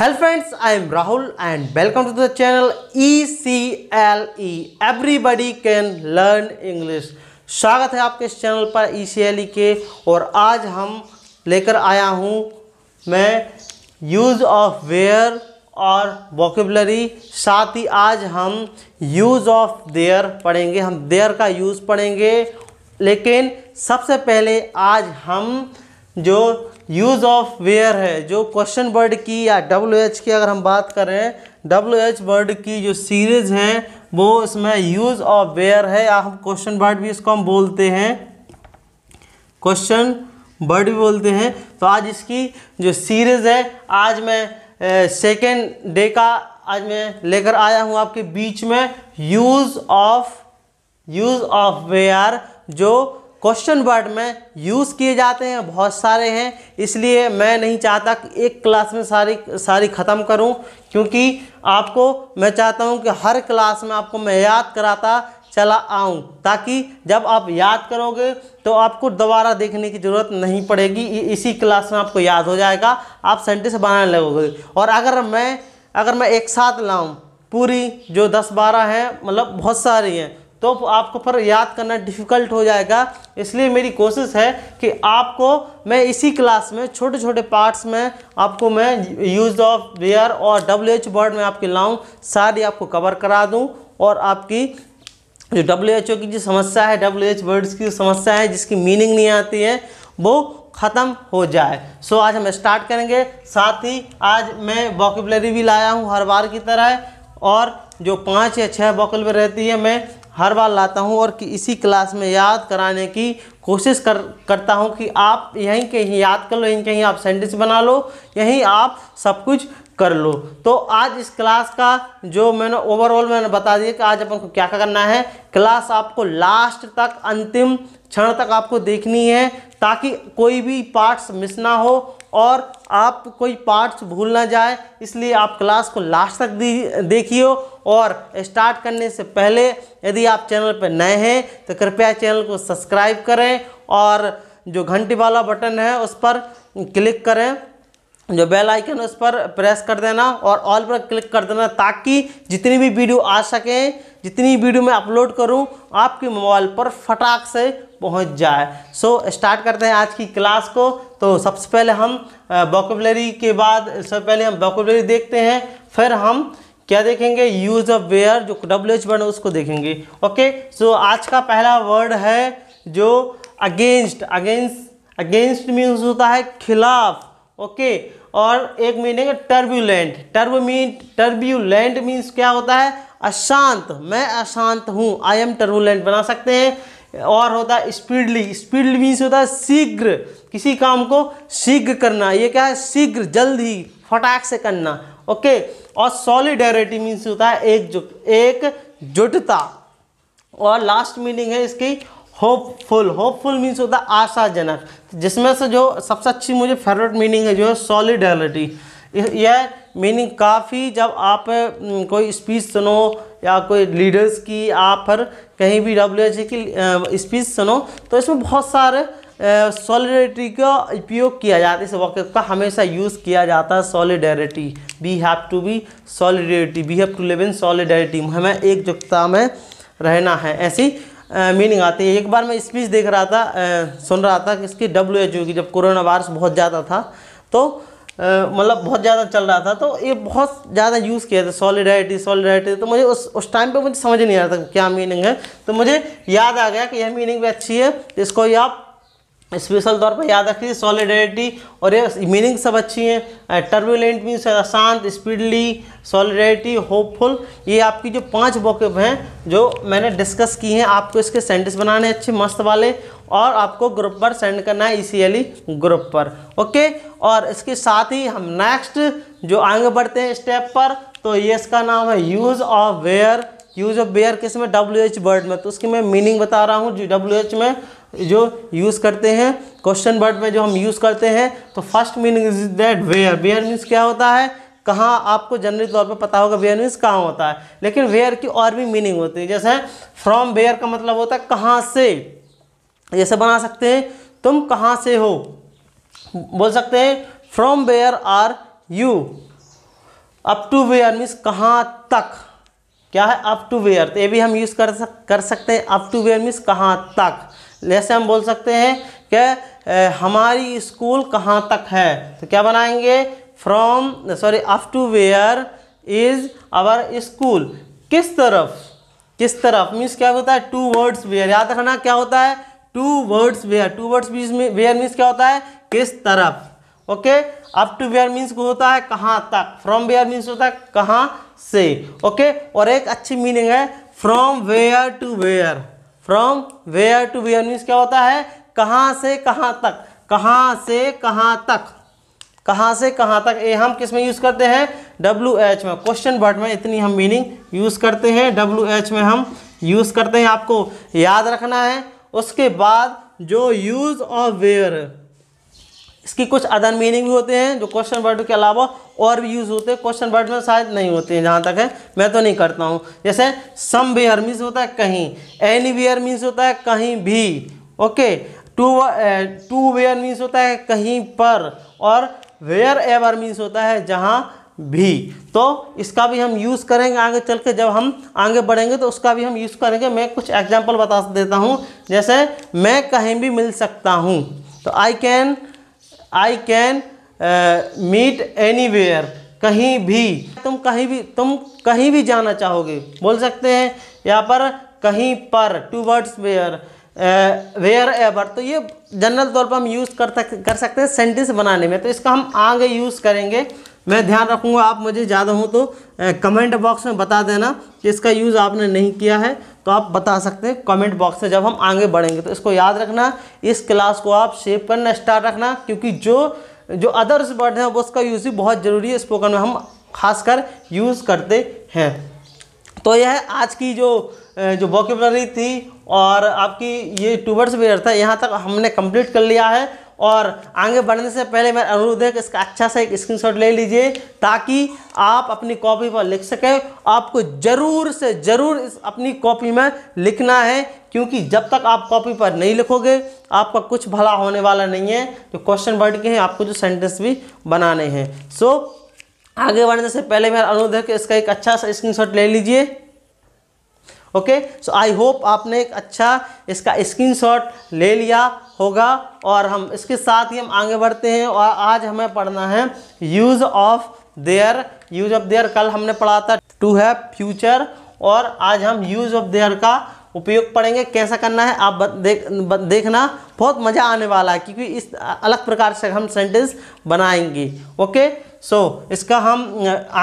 Hello friends I am Rahul and welcome to the channel E C L E everybody can learn English स्वागत है आपके इस channel पर ई C L ई के और आज हम लेकर आया हूँ मैं यूज़ ऑफ वेयर और वोकेबलरी साथ ही आज हम यूज़ ऑफ देयर पढ़ेंगे हम देयर का यूज़ पढ़ेंगे लेकिन सबसे पहले आज हम जो यूज़ ऑफ वेयर है जो क्वेश्चन वर्ड की या डब्ल्यू एच की अगर हम बात करें डब्ल्यू एच वर्ड की जो सीरीज है वो इसमें यूज़ ऑफ वेयर है या हम क्वेश्चन वर्ड भी इसको हम बोलते हैं क्वेश्चन वर्ड भी बोलते हैं तो आज इसकी जो सीरीज़ है आज मैं सेकेंड डे का आज मैं लेकर आया हूँ आपके बीच में use of use of where जो क्वेश्चन वर्ड में यूज़ किए जाते हैं बहुत सारे हैं इसलिए मैं नहीं चाहता कि एक क्लास में सारी सारी ख़त्म करूं क्योंकि आपको मैं चाहता हूं कि हर क्लास में आपको मैं याद कराता चला आऊं ताकि जब आप याद करोगे तो आपको दोबारा देखने की ज़रूरत नहीं पड़ेगी इसी क्लास में आपको याद हो जाएगा आप सेंटेंस बनाने लगोगे और अगर मैं अगर मैं एक साथ लाऊँ पूरी जो दस बारह हैं मतलब बहुत सारी हैं तो आपको पर याद करना डिफ़िकल्ट हो जाएगा इसलिए मेरी कोशिश है कि आपको मैं इसी क्लास में छोटे छोटे पार्ट्स में आपको मैं यूज़ ऑफ वेयर और डब्ल्यू एच वर्ड में आपके लाऊं सारी आपको कवर करा दूं और आपकी जो डब्ल्यू एच ओ की जो समस्या है डब्ल्यू एच वर्ड्स की जो समस्या है जिसकी मीनिंग नहीं आती है वो ख़त्म हो जाए सो आज हम स्टार्ट करेंगे साथ ही आज मैं वॉकबलरी भी लाया हूँ हर बार की तरह और जो पाँच या छः वॉकल में रहती है मैं हर बार लाता हूँ और इसी क्लास में याद कराने की कोशिश कर करता हूँ कि आप यहीं कहीं याद कर लो यहीं कहीं आप सेंटेंस बना लो यहीं आप सब कुछ कर लो तो आज इस क्लास का जो मैंने ओवरऑल मैंने बता दिया कि आज अपन को क्या क्या करना है क्लास आपको लास्ट तक अंतिम क्षण तक आपको देखनी है ताकि कोई भी पार्ट्स मिस ना हो और आप कोई पार्ट्स भूल ना जाए इसलिए आप क्लास को लास्ट तक देखिए और स्टार्ट करने से पहले यदि आप चैनल पर नए हैं तो कृपया चैनल को सब्सक्राइब करें और जो घंटी वाला बटन है उस पर क्लिक करें जो बेल आइकन उस पर प्रेस कर देना और ऑल पर क्लिक कर देना ताकि जितनी भी वीडियो आ सकें जितनी वीडियो मैं अपलोड करूं आपके मोबाइल पर फटाक से पहुंच जाए सो so, स्टार्ट करते हैं आज की क्लास को तो सबसे पहले हम वॉकबलरी के बाद सबसे पहले हम वॉकबलरी देखते हैं फिर हम क्या देखेंगे यूज ऑफ वेयर जो डब्ल्यू एच वर्ड है उसको देखेंगे ओके सो आज का पहला वर्ड है जो अगेंस्ट अगेंस्ट अगेंस्ट मीन्स होता है खिलाफ ओके और एक मीनिंग है turbulent turb mean turbulent means क्या होता है अशांत मैं अशांत हूँ आई एम टर्बुलेंट बना सकते हैं और होता है स्पीडली स्पीड मीन्स होता है शीघ्र किसी काम को शीघ्र करना ये क्या है शीघ्र जल्द ही फटाक से करना ओके और सॉलिडेरिटी मीन्स होता है एक जुट एक जुटता और लास्ट मीनिंग है इसकी होपफुल होपफुल मीन्स होता है आशाजनक जिसमें से जो सबसे अच्छी मुझे फेवरेट मीनिंग है जो है सॉलिडेरिटी यह मीनिंग काफ़ी जब आप हम्म, कोई स्पीच सुनो या कोई लीडर्स की आप पर कहीं भी डब्ल्यू की स्पीच सुनो तो इसमें बहुत सारे सॉलिडरिटी का उपयोग किया जाता है इस वक्त का हमेशा यूज़ किया जाता है solidarity we have to be solidarity we have to live in solidarity हमें एकजुटता में रहना है ऐसी मीनिंग आती है एक बार मैं स्पीच देख रहा था आ, सुन रहा था कि इसकी डब्ल्यू एच की जब कोरोना वायरस बहुत ज़्यादा था तो मतलब बहुत ज़्यादा चल रहा था तो ये बहुत ज़्यादा यूज़ किया था सॉलिडाइटी सॉलिडाइटी तो मुझे उस उस टाइम पे मुझे समझ नहीं आ रहा था क्या मीनिंग है तो मुझे याद आ गया कि यह मीनिंग भी अच्छी है इसको आप स्पेशल तौर पर याद रखिए सॉलिडारिटी और ये मीनिंग सब अच्छी हैं टर्बुलेंट मीन्स शांत स्पीडली सॉलिडाइटी होपफुल ये आपकी जो पांच वॉकेब हैं जो मैंने डिस्कस की हैं आपको इसके सेंटेंस बनाने अच्छे मस्त वाले और आपको ग्रुप पर सेंड करना है ई ग्रुप पर ओके और इसके साथ ही हम नेक्स्ट जो आगे बढ़ते हैं स्टेप पर तो ये इसका नाम है use of where use of where किस में डब्ल्यू एच वर्ड में तो उसकी मैं मीनिंग बता रहा हूँ जो डब्ल्यू एच में जो यूज़ करते हैं क्वेश्चन वर्ड में जो हम यूज़ करते हैं तो first meaning is that where where means क्या होता है कहाँ आपको जनरली तौर पर पता होगा वेयर मीन्स कहाँ होता है लेकिन वेयर की और भी मीनिंग होती है जैसे फ्रॉम वेयर का मतलब होता है कहाँ से ऐसे बना सकते हैं तुम कहाँ से हो बोल सकते हैं from where are you up to where means कहाँ तक क्या है अप टू वेयर तो ये भी हम यूज़ कर सक कर सकते हैं अप टू वेयर मीन्स कहाँ तक जैसे हम बोल सकते हैं कि हमारी स्कूल कहाँ तक है तो क्या बनाएंगे from sorry up to where is our school किस तरफ किस तरफ मीन्स क्या होता है टू वर्ड्स वेयर याद रखना क्या होता है two words where towards बीच में वेयर मीन्स क्या होता है किस तरफ okay up to where means होता है कहाँ तक फ्रॉम वेयर मीन्स होता है कहाँ से ओके और एक अच्छी मीनिंग है from where to where from where to where means क्या होता है कहाँ से कहाँ तक कहाँ से कहाँ तक कहाँ से कहाँ तक ये हम किस में यूज़ करते हैं डब्ल्यू एच में क्वेश्चन वर्ड में इतनी हम मीनिंग यूज़ करते हैं डब्ल्यू एच में हम यूज़ करते हैं आपको याद रखना है उसके बाद जो यूज़ और वेयर इसकी कुछ अदर मीनिंग भी होते हैं जो क्वेश्चन वर्ड के अलावा और भी यूज़ होते हैं क्वेश्चन वर्ड में शायद नहीं होते हैं जहाँ तक है मैं तो नहीं करता हूँ जैसे सम वेयर मीन्स होता है कहीं एनी वेयर मीन्स होता है कहीं भी okay to to where means होता है कहीं पर और वेयर एवर मीन्स होता है जहाँ भी तो इसका भी हम यूज़ करेंगे आगे चल के जब हम आगे बढ़ेंगे तो उसका भी हम यूज़ करेंगे मैं कुछ एग्जांपल बता देता हूँ जैसे मैं कहीं भी मिल सकता हूँ तो I can I can meet any कहीं भी तुम कहीं भी तुम कहीं भी जाना चाहोगे बोल सकते हैं यहाँ पर कहीं पर two words where wherever तो ये जनरल तौर पर हम यूज़ कर कर सकते हैं सेंटेंस बनाने में तो इसका हम आगे यूज़ करेंगे मैं ध्यान रखूँगा आप मुझे ज़्यादा हो तो कमेंट बॉक्स में बता देना कि इसका यूज़ आपने नहीं किया है तो आप बता सकते हैं कमेंट बॉक्स से जब हम आगे बढ़ेंगे तो इसको याद रखना इस क्लास को आप सेव करना स्टार्ट रखना क्योंकि जो जो अदर्स वर्ड हैं वो उसका यूज़ भी बहुत ज़रूरी है स्पोकन में हम खासकर यूज़ करते हैं तो यह है आज की जो जो वॉक्यूबलरी थी और आपकी ये टूवर्ड्स वेयर था यहाँ तक हमने कंप्लीट कर लिया है और आगे बढ़ने से पहले मेरा अनुरोध है कि इसका अच्छा सा एक स्क्रीनशॉट ले लीजिए ताकि आप अपनी कॉपी पर लिख सकें आपको ज़रूर से ज़रूर इस अपनी कॉपी में लिखना है क्योंकि जब तक आप कॉपी पर नहीं लिखोगे आपका कुछ भला होने वाला नहीं है जो क्वेश्चन वर्ड के हैं आपको जो सेंटेंस भी बनाने हैं सो आगे बढ़ने से पहले मेरा अनुरोध है कि इसका एक अच्छा सा स्क्रीन ले लीजिए ओके सो आई होप आपने एक अच्छा इसका स्क्रीनशॉट ले लिया होगा और हम इसके साथ ही हम आगे बढ़ते हैं और आज हमें पढ़ना है use of there use of there कल हमने पढ़ा था टू हैव फ्यूचर और आज हम यूज ऑफ देयर का उपयोग पढ़ेंगे कैसा करना है आप देख देखना बहुत मज़ा आने वाला है क्योंकि इस अलग प्रकार से हम सेंटेंस बनाएंगे ओके सो so, इसका हम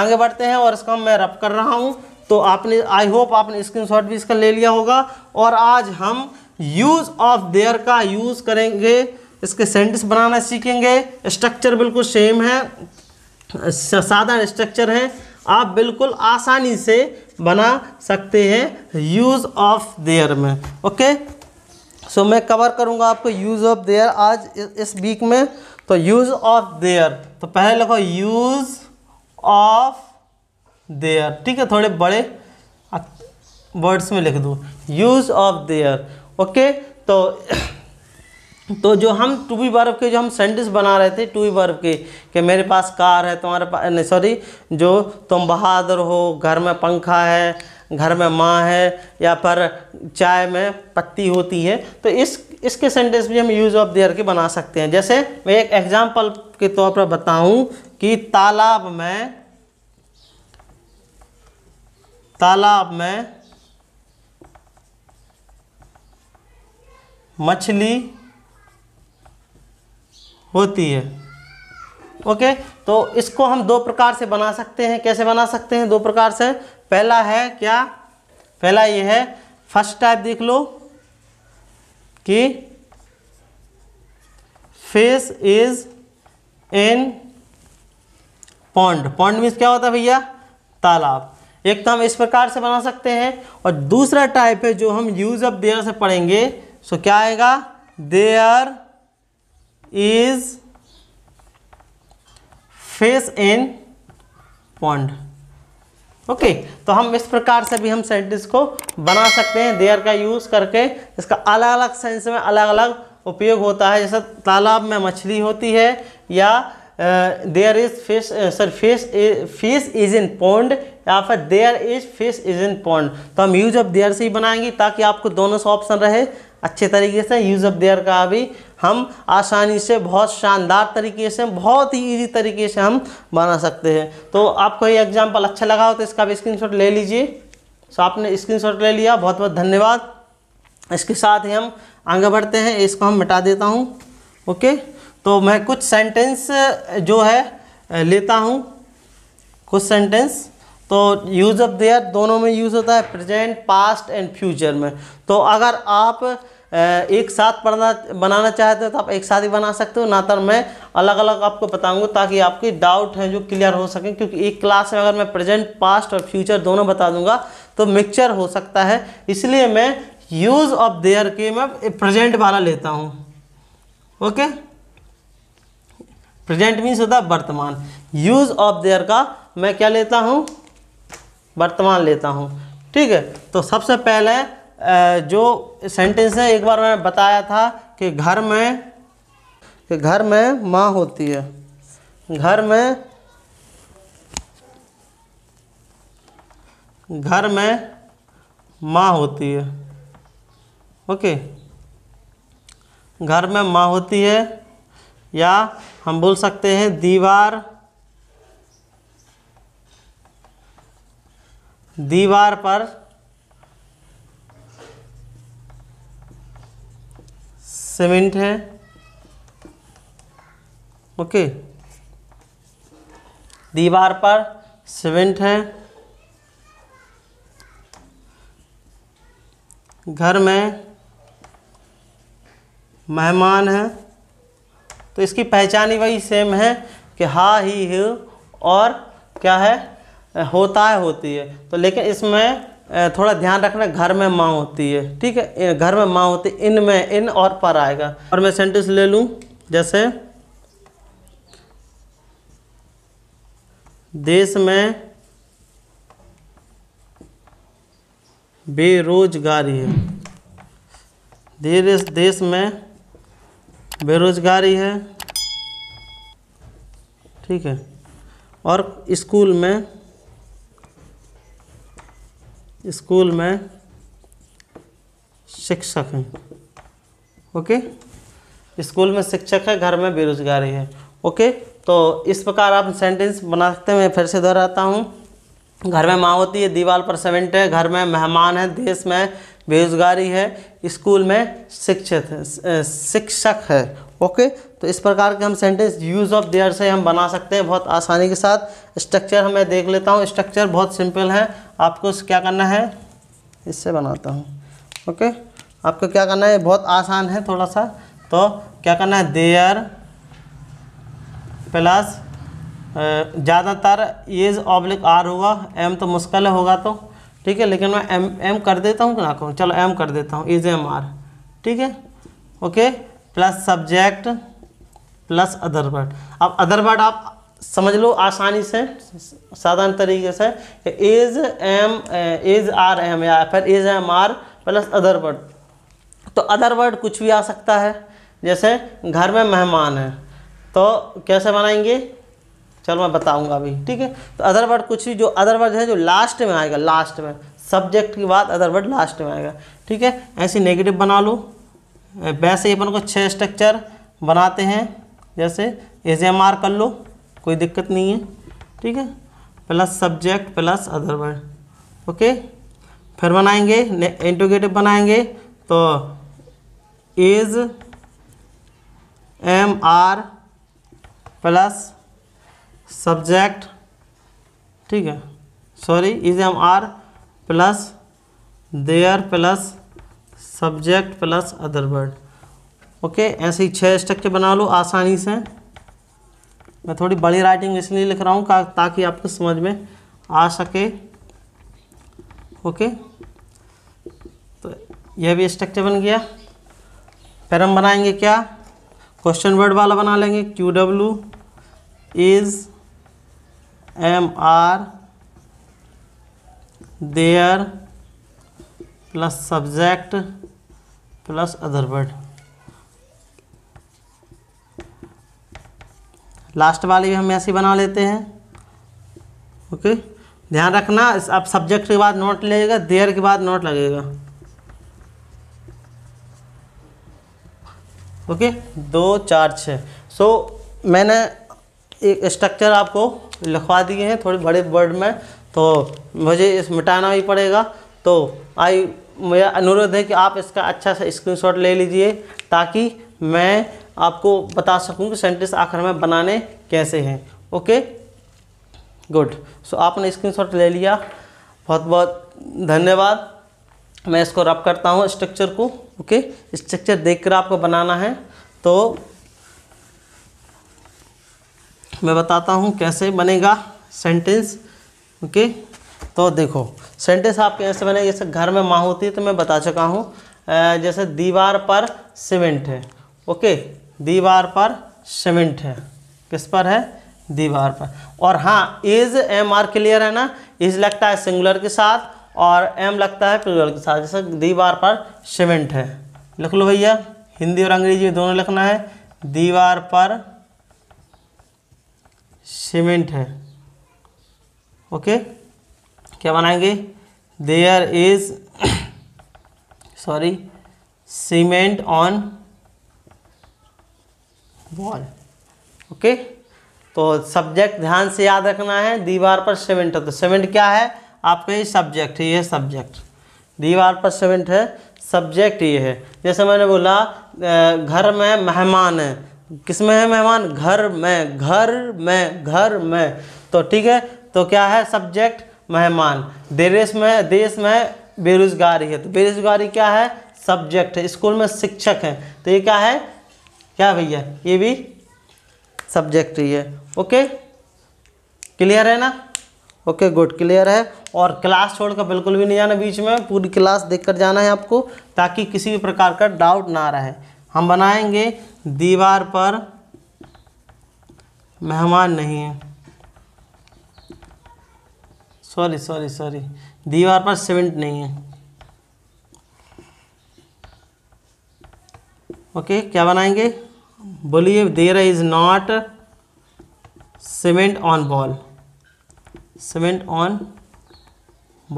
आगे बढ़ते हैं और इसका मैं रब कर रहा हूँ तो आपने आई होप आपने स्क्रीनशॉट भी इसका ले लिया होगा और आज हम यूज ऑफ देयर का यूज करेंगे इसके सेंटेंस बनाना सीखेंगे स्ट्रक्चर बिल्कुल सेम है साधारण स्ट्रक्चर है आप बिल्कुल आसानी से बना सकते हैं यूज़ ऑफ देयर में ओके सो so, मैं कवर करूँगा आपको यूज़ ऑफ देयर आज इस वीक में तो यूज़ ऑफ देयर तो पहले लिखो यूज़ ऑफ देयर ठीक है थोड़े बड़े वर्ड्स में लिख दो यूज़ ऑफ देयर ओके तो तो जो हम टू बी वर्ब के जो हम सेंटेंस बना रहे थे टू बी वर्ब के कि मेरे पास कार है तुम्हारे पास नहीं सॉरी जो तुम बहादुर हो घर में पंखा है घर में माँ है या पर चाय में पत्ती होती है तो इस इसके सेंटेंस भी हम यूज़ ऑफ देयर के बना सकते हैं जैसे मैं एक एग्जांपल के तौर पर बताऊं कि तालाब में तालाब में मछली होती है ओके तो इसको हम दो प्रकार से बना सकते हैं कैसे बना सकते हैं दो प्रकार से पहला है क्या पहला ये है फर्स्ट टाइप देख लो कि face is in pond pond means क्या होता है भैया तालाब एक तो हम इस प्रकार से बना सकते हैं और दूसरा टाइप है जो हम यूज ऑफ देयर से पढ़ेंगे सो क्या आएगा there is face in pond okay तो हम इस प्रकार से भी हम सेंटेंस को बना सकते हैं देयर का यूज़ करके इसका अलग अलग सेंस में अलग अलग उपयोग होता है जैसे तालाब में मछली होती है या there is fish sir fish fish is in pond या फिर there is fish is in pond तो हम यूज ऑफ देयर से ही बनाएंगे ताकि आपको दोनों से ऑप्शन रहे अच्छे तरीके से यूज़ ऑफ देयर का भी हम आसानी से बहुत शानदार तरीके से बहुत ही ईजी तरीके से हम बना सकते हैं तो आपको ये एग्जाम्पल अच्छा लगा हो तो इसका भी स्क्रीनशॉट ले लीजिए सो आपने स्क्रीनशॉट ले लिया बहुत बहुत धन्यवाद इसके साथ ही हम आगे बढ़ते हैं इसको हम मिटा देता हूँ ओके तो मैं कुछ सेंटेंस जो है लेता हूँ कुछ सेंटेंस तो यूज़ ऑफ देयर दोनों में यूज़ होता है प्रेजेंट पास्ट एंड फ्यूचर में तो अगर आप एक साथ पढ़ना बनाना चाहते हो तो आप एक साथ ही बना सकते हो ना तो मैं अलग अलग आपको बताऊंगा ताकि आपके डाउट हैं जो क्लियर हो सकें क्योंकि एक क्लास में अगर मैं प्रेजेंट पास्ट और फ्यूचर दोनों बता दूंगा तो मिक्सचर हो सकता है इसलिए मैं यूज़ ऑफ देयर के मैं प्रेजेंट वाला लेता हूँ ओके प्रेजेंट मीन्स होता है वर्तमान यूज़ ऑफ देयर का मैं क्या लेता हूँ वर्तमान लेता हूँ ठीक है तो सबसे पहले जो सेंटेंस है एक बार मैं बताया था कि घर में कि घर में माँ होती है घर में घर में माँ होती है ओके घर में माँ होती है या हम बोल सकते हैं दीवार दीवार पर सीमेंट है ओके दीवार पर सीमेंट है घर में मेहमान हैं तो इसकी पहचान ही वही सेम है कि हा ही, हूँ और क्या है होता है होती है तो लेकिन इसमें थोड़ा ध्यान रखना घर में माँ होती है ठीक है घर में माँ होती है इन में इन और पर आएगा और मैं सेंटेंस ले लूँ जैसे देश में बेरोजगारी है देश देश में बेरोजगारी है ठीक है और स्कूल में स्कूल में शिक्षक हैं ओके स्कूल में शिक्षक है घर में बेरोजगारी है ओके तो इस प्रकार आप सेंटेंस बना सकते हैं मैं फिर से दोहराता हूँ घर में माँ होती है दीवार पर सेवेंट है घर में मेहमान है देश में बेरोजगारी है स्कूल में शिक्षित है शिक्षक है ओके तो इस प्रकार के हम सेंटेंस यूज़ ऑफ देयर से हम बना सकते हैं बहुत आसानी के साथ स्ट्रक्चर हमें देख लेता हूँ स्ट्रक्चर बहुत सिंपल है आपको क्या करना है इससे बनाता हूँ ओके आपको क्या करना है बहुत आसान है थोड़ा सा तो क्या करना है देयर प्लस ज़्यादातर इज ऑब्लिक आर होगा एम तो मुश्किल होगा तो ठीक है लेकिन मैं एम एम कर देता हूँ ना कहूँ चलो एम कर देता हूँ इज एम आर ठीक है okay plus subject plus other word अब अदर वर्ड आप समझ लो आसानी से साधारण तरीके से is am is are am या फिर is am are plus other word तो अदर वर्ड कुछ भी आ सकता है जैसे घर में मेहमान है तो कैसे बनाएंगे चलो मैं बताऊंगा अभी ठीक है तो अदर वर्ड कुछ भी जो अदर वर्ड है जो लास्ट में आएगा लास्ट में सब्जेक्ट के बाद अदर वर्ड लास्ट में आएगा ठीक है ऐसे नेगेटिव बना लो वैसे ही अपन को छः स्ट्रक्चर बनाते हैं जैसे एज एम आर कर लो कोई दिक्कत नहीं है ठीक है plus subject plus other word okay फिर बनाएंगे इंटोगेटिव बनाएंगे तो is am are plus subject ठीक है sorry is am are plus there plus subject plus other word okay ऐसे ही छः स्ट्रक्चर बना लो आसानी से मैं थोड़ी बड़ी राइटिंग इसलिए लिख रहा हूँ ताकि आपको समझ में आ सके ओके तो यह भी स्ट्रक्चर बन गया फिर हम बनाएंगे क्या क्वेश्चन वर्ड वाला बना लेंगे Q W is am are there plus subject plus other word last वाली भी हम ऐसे बना लेते हैं ओके ध्यान रखना आप सब्जेक्ट के बाद नोट लगेगा देयर के बाद नोट लगेगा ओके दो चार छः सो so, मैंने एक स्ट्रक्चर आपको लिखवा दिए हैं थोड़े बड़े वर्ड में तो मुझे इस मिटाना भी पड़ेगा तो आई मेरा अनुरोध है कि आप इसका अच्छा सा स्क्रीनशॉट ले लीजिए ताकि मैं आपको बता सकूं कि सेंटेंस आखिर में बनाने कैसे हैं ओके गुड सो आपने स्क्रीनशॉट ले लिया बहुत बहुत धन्यवाद मैं इसको रब करता हूँ स्ट्रक्चर को ओके स्ट्रक्चर देखकर आपको बनाना है तो मैं बताता हूँ कैसे बनेगा सेंटेंस ओके okay? तो देखो सेंटेंस आपके कैसे मैंने जैसे घर में माँ होती है तो मैं बता चुका हूँ जैसे दीवार पर सीमेंट है ओके दीवार पर सीमेंट है किस पर है दीवार पर और हाँ इज एम आर क्लियर है ना इज लगता है सिंगुलर के साथ और एम लगता है प्लूरल के साथ जैसे दीवार पर सीमेंट है लिख लो भैया हिंदी और अंग्रेजी में दोनों लिखना है दीवार पर सीमेंट है ओके क्या बनाएंगे there is sorry cement on wall okay तो सब्जेक्ट ध्यान से याद रखना है दीवार पर सीमेंट है तो सीमेंट क्या है आपका ये सब्जेक्ट ये है सब्जेक्ट दीवार पर सीमेंट है सब्जेक्ट ये है जैसे मैंने बोला घर में मेहमान है किस में है मेहमान घर में घर में घर में तो ठीक है तो क्या है सब्जेक्ट मेहमान देश में देश में बेरोजगारी है तो बेरोजगारी क्या है सब्जेक्ट है स्कूल में शिक्षक हैं तो ये क्या है क्या भैया ये भी सब्जेक्ट ही है ओके क्लियर है ना ओके गुड क्लियर है और क्लास छोड़कर बिल्कुल भी नहीं जाना बीच में पूरी क्लास देखकर जाना है आपको ताकि किसी भी प्रकार का डाउट ना रहे हम बनाएंगे दीवार पर मेहमान नहीं है सॉरी सॉरी सॉरी दीवार पर सीमेंट नहीं है ओके okay, क्या बनाएंगे बोलिए there is not cement on wall cement on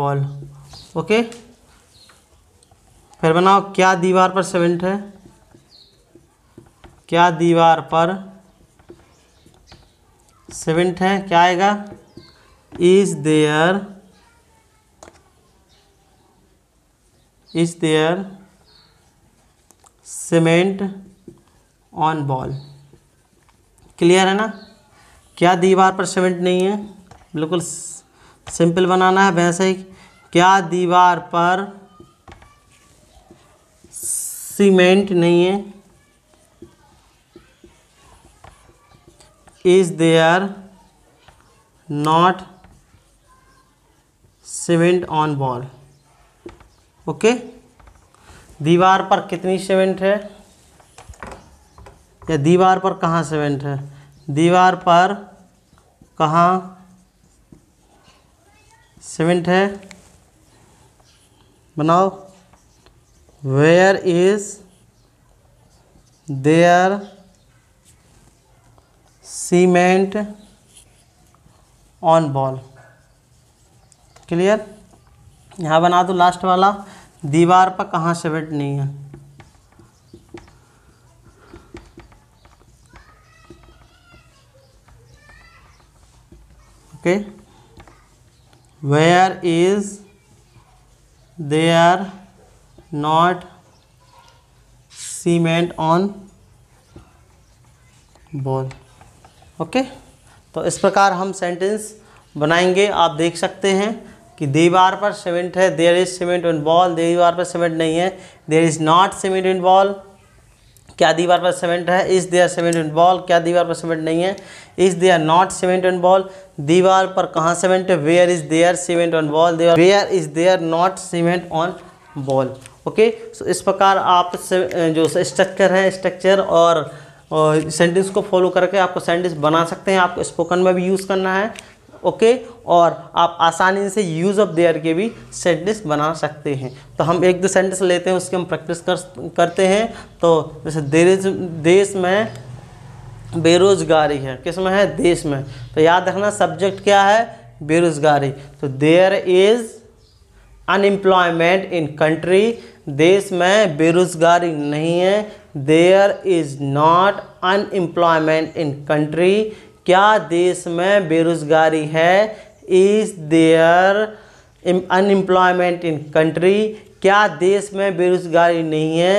wall okay फिर बनाओ क्या दीवार पर सीमेंट है क्या दीवार पर सीमेंट है क्या आएगा is there is there cement on wall clear है ना क्या दीवार पर सीमेंट नहीं है बिल्कुल सिंपल बनाना है वैसे ही क्या दीवार पर सीमेंट नहीं है is there not cement on wall okay दीवार पर कितनी सीमेंट है या दीवार पर कहाँ सीमेंट है दीवार पर कहाँ सीमेंट है बनाओ where is there cement on wall clear यहाँ बना दो लास्ट वाला दीवार पर कहाँ से बैठनी है okay where is they are not cement on wall okay तो इस प्रकार हम सेंटेंस बनाएंगे आप देख सकते हैं कि दीवार पर सीमेंट है there is cement in wall दीवार पर सीमेंट नहीं है there is not cement in wall क्या दीवार पर सीमेंट है is are cement in wall क्या दीवार पर सीमेंट नहीं है is are not cement in wall दीवार पर कहाँ सीमेंट है where is there cement on wall there where is there not cement on wall okay so इस प्रकार आप जो स्ट्रक्चर है स्ट्रक्चर और सेंटेंस को फॉलो करके आपको सेंटेंस बना सकते हैं आपको स्पोकन में भी यूज़ करना है ओके और आप आसानी से यूज़ ऑफ देयर के भी सेंटेंस बना सकते हैं तो हम एक दो सेंटेंस लेते हैं उसकी हम प्रैक्टिस कर करते हैं तो जैसे देश देश में बेरोजगारी है किस में है देश में तो याद रखना सब्जेक्ट क्या है बेरोजगारी तो there is unemployment in country देश में बेरोजगारी नहीं है there is not unemployment in country क्या देश में बेरोजगारी है is there unemployment in country क्या देश में बेरोजगारी नहीं है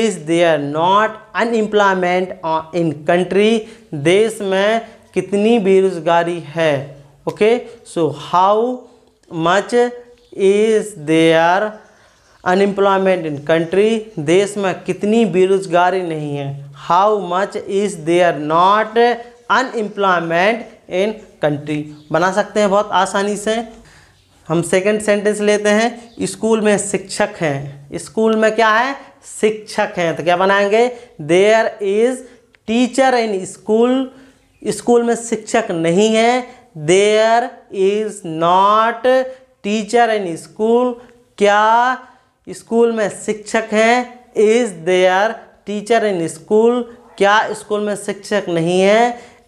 is there not unemployment in country देश में कितनी बेरोजगारी है okay so how much is there unemployment in country देश में कितनी बेरोजगारी नहीं है how much is there not unemployment in country बना सकते हैं बहुत आसानी से हम सेकंड सेंटेंस लेते हैं स्कूल में शिक्षक हैं स्कूल में क्या है शिक्षक हैं तो क्या बनाएंगे there is teacher in school school में शिक्षक नहीं है there is not teacher in school क्या स्कूल में शिक्षक हैं is there teacher in school क्या स्कूल में शिक्षक नहीं है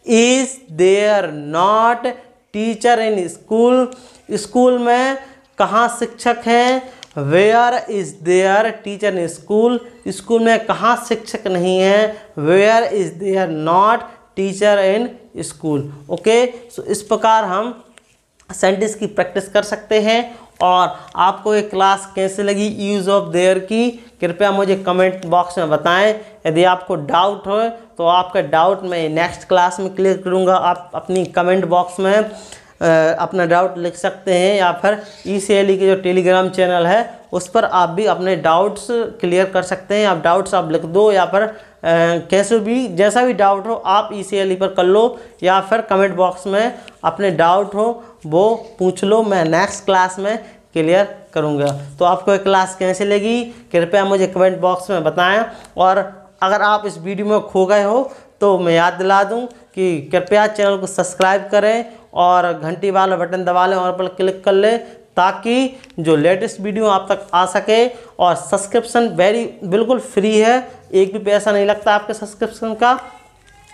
is there not teacher in school school में कहाँ शिक्षक हैं where is there teacher in school school में कहाँ शिक्षक नहीं है where is there not teacher in school okay so इस प्रकार हम सेंटेंस की प्रैक्टिस कर सकते हैं और आपको ये क्लास कैसे लगी यूज़ ऑफ देयर की कृपया मुझे कमेंट बॉक्स में बताएं यदि आपको डाउट हो तो आपका डाउट मैं नेक्स्ट क्लास में क्लियर करूँगा आप अपनी कमेंट बॉक्स में अपना डाउट लिख सकते हैं या फिर ई सी एल ई के जो टेलीग्राम चैनल है उस पर आप भी अपने डाउट्स क्लियर कर सकते हैं आप डाउट्स आप लिख दो या फिर कैसे भी जैसा भी डाउट हो आप ई सी एल ई पर कर लो या फिर कमेंट बॉक्स में अपने डाउट हो वो पूछ लो मैं नेक्स्ट क्लास में क्लियर करूँगा तो आपको ये क्लास कैसे लगी कृपया मुझे कमेंट बॉक्स में बताएं और अगर आप इस वीडियो में खो गए हो तो मैं याद दिला दूं कि कृपया चैनल को सब्सक्राइब करें और घंटी वाला बटन दबा लें और पर क्लिक कर लें ताकि जो लेटेस्ट वीडियो आप तक आ सके और सब्सक्रिप्शन वेरी बिल्कुल फ्री है एक भी पैसा नहीं लगता आपके सब्सक्रिप्शन का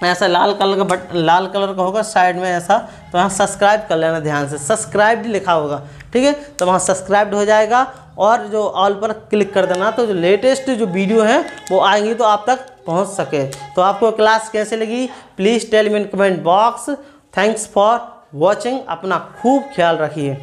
ऐसा लाल कलर का बट लाल कलर का होगा साइड में ऐसा तो वहाँ सब्सक्राइब कर लेना ध्यान से सब्सक्राइब्ड लिखा होगा ठीक है तो वहाँ सब्सक्राइब्ड हो जाएगा और जो ऑल पर क्लिक कर देना तो जो लेटेस्ट जो वीडियो है वो आएंगी तो आप तक पहुँच सके तो आपको क्लास कैसे लगी please tell me in comment box thanks for watching अपना खूब ख्याल रखिए